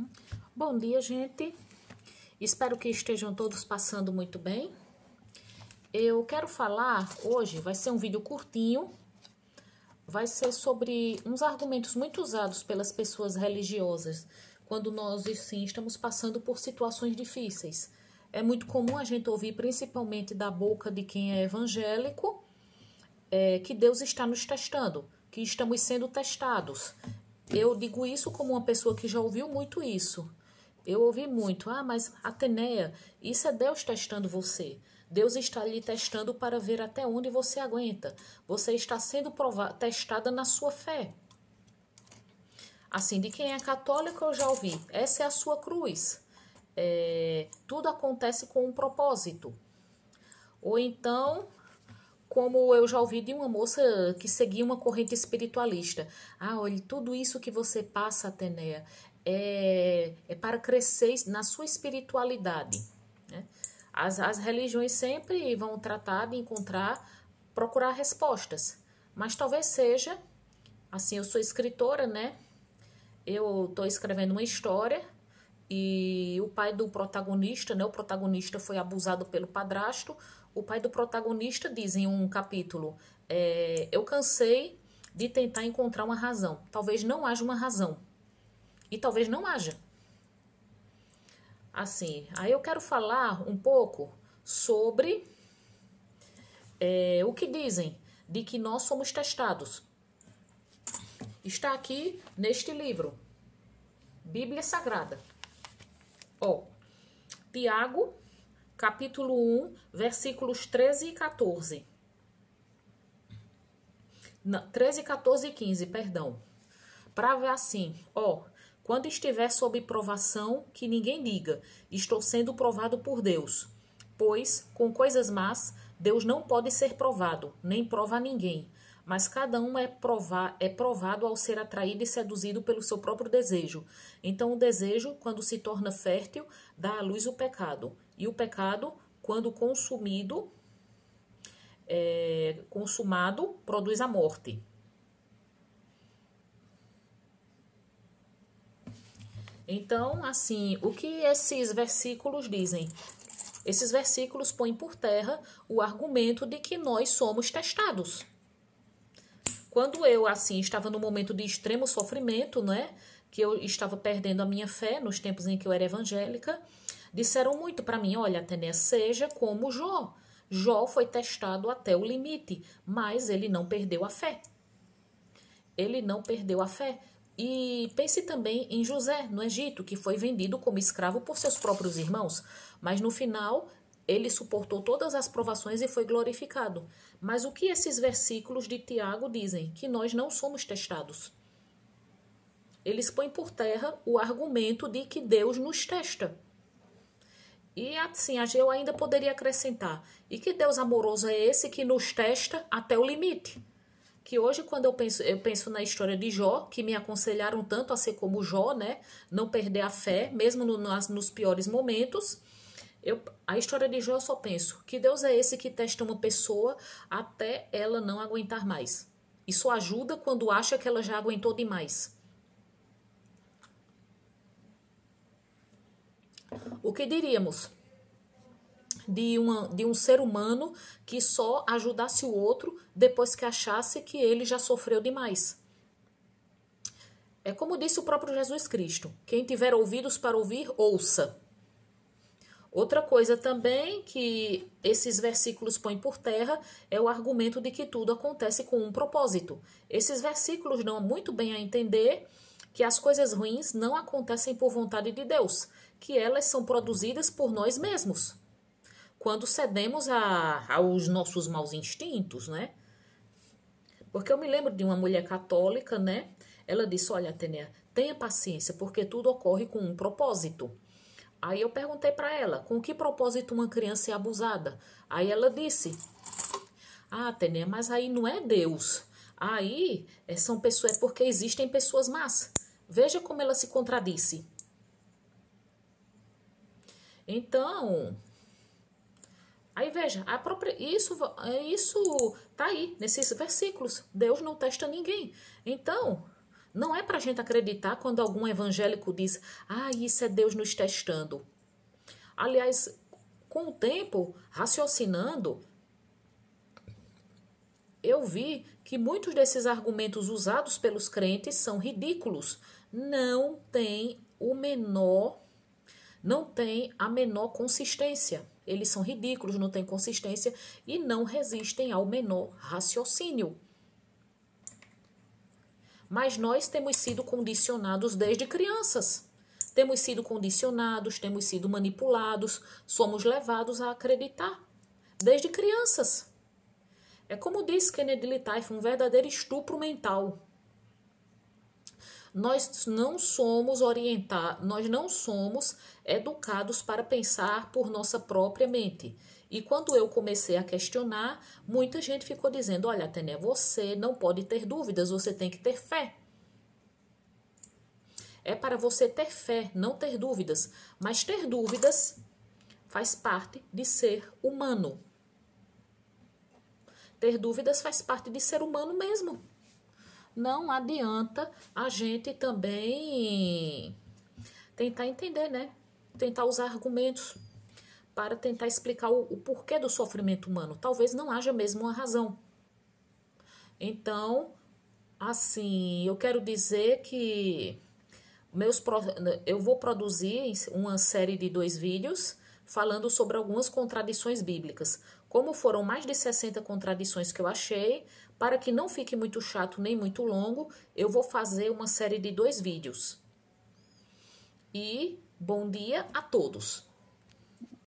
Uhum. Bom dia, gente. Espero que estejam todos passando muito bem. Eu quero falar hoje, vai ser um vídeo curtinho, vai ser sobre uns argumentos muito usados pelas pessoas religiosas quando nós, sim, estamos passando por situações difíceis. É muito comum a gente ouvir, principalmente da boca de quem é evangélico, é, que Deus está nos testando, que estamos sendo testados, eu digo isso como uma pessoa que já ouviu muito isso. Eu ouvi muito, ah, mas Ateneia, isso é Deus testando você. Deus está lhe testando para ver até onde você aguenta. Você está sendo provada, testada na sua fé. Assim, de quem é católico eu já ouvi. Essa é a sua cruz. É, tudo acontece com um propósito. Ou então, como eu já ouvi de uma moça que seguia uma corrente espiritualista. Ah, olha, tudo isso que você passa, Ateneia, é, é para crescer na sua espiritualidade. Né? As, as religiões sempre vão tratar de encontrar, procurar respostas. Mas talvez seja, assim, eu sou escritora, né? Eu estou escrevendo uma história e o pai do protagonista, né? O protagonista foi abusado pelo padrasto. O pai do protagonista diz em um capítulo: é, Eu cansei de tentar encontrar uma razão. Talvez não haja uma razão. E talvez não haja. Assim, aí eu quero falar um pouco sobre é, o que dizem de que nós somos testados. Está aqui neste livro, Bíblia Sagrada. Ó, Tiago, capítulo 1, versículos 13 e 14. Não, 13, 14 e 15, perdão. Para ver assim, ó, quando estiver sob provação, que ninguém diga, estou sendo provado por Deus. Pois, com coisas más, Deus não pode ser provado, nem prova ninguém mas cada um é, provar, é provado ao ser atraído e seduzido pelo seu próprio desejo. Então, o desejo, quando se torna fértil, dá à luz o pecado. E o pecado, quando consumido, é, consumado, produz a morte. Então, assim, o que esses versículos dizem? Esses versículos põem por terra o argumento de que nós somos testados. Quando eu, assim, estava no momento de extremo sofrimento, né? Que eu estava perdendo a minha fé nos tempos em que eu era evangélica, disseram muito para mim: olha, Ateneia, seja como Jó. Jó foi testado até o limite, mas ele não perdeu a fé. Ele não perdeu a fé. E pense também em José, no Egito, que foi vendido como escravo por seus próprios irmãos, mas no final ele suportou todas as provações e foi glorificado. Mas o que esses versículos de Tiago dizem? Que nós não somos testados. Eles põem por terra o argumento de que Deus nos testa. E assim, eu ainda poderia acrescentar: e que Deus amoroso é esse que nos testa até o limite? Que hoje, quando eu penso, eu penso na história de Jó, que me aconselharam tanto a ser como Jó, né? Não perder a fé, mesmo no, nas, nos piores momentos. Eu, a história de Jó eu só penso que Deus é esse que testa uma pessoa até ela não aguentar mais. Isso ajuda quando acha que ela já aguentou demais. O que diríamos de, uma, de um ser humano que só ajudasse o outro depois que achasse que ele já sofreu demais? É como disse o próprio Jesus Cristo: quem tiver ouvidos para ouvir, ouça. Outra coisa também que esses versículos põem por terra é o argumento de que tudo acontece com um propósito. Esses versículos dão muito bem a entender que as coisas ruins não acontecem por vontade de Deus, que elas são produzidas por nós mesmos. Quando cedemos a, aos nossos maus instintos, né? Porque eu me lembro de uma mulher católica, né? Ela disse: Olha, Atenea, tenha paciência, porque tudo ocorre com um propósito. Aí eu perguntei para ela, com que propósito uma criança é abusada? Aí ela disse, ah, Tenê, mas aí não é Deus. Aí eh, são pessoas, é porque existem pessoas más. Veja como ela se contradisse. Então, aí veja, própria, isso isso tá aí nesses versículos. Deus não testa ninguém. Então, não é para a gente acreditar quando algum evangélico diz, ah, isso é Deus nos testando. Aliás, com o tempo, raciocinando, eu vi que muitos desses argumentos usados pelos crentes são ridículos. Não tem o menor, não tem a menor consistência. Eles são ridículos, não têm consistência e não resistem ao menor raciocínio. Mas nós temos sido condicionados desde crianças. Temos sido condicionados, temos sido manipulados, somos levados a acreditar desde crianças. É como diz Kennedy Litaif, um verdadeiro estupro mental. Nós não somos orientar, nós não somos educados para pensar por nossa própria mente. E quando eu comecei a questionar, muita gente ficou dizendo: Olha, Tânia, você não pode ter dúvidas, você tem que ter fé. É para você ter fé, não ter dúvidas. Mas ter dúvidas faz parte de ser humano. Ter dúvidas faz parte de ser humano mesmo. Não adianta a gente também tentar entender, né? Tentar usar argumentos para tentar explicar o, o porquê do sofrimento humano. Talvez não haja mesmo uma razão. Então, assim, eu quero dizer que meus eu vou produzir uma série de dois vídeos falando sobre algumas contradições bíblicas. Como foram mais de 60 contradições que eu achei, para que não fique muito chato nem muito longo, eu vou fazer uma série de dois vídeos. E bom dia a todos!